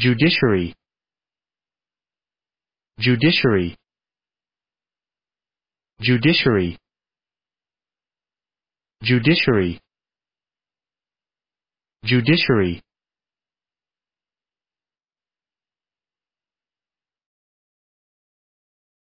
Judiciary Judiciary Judiciary Judiciary Judiciary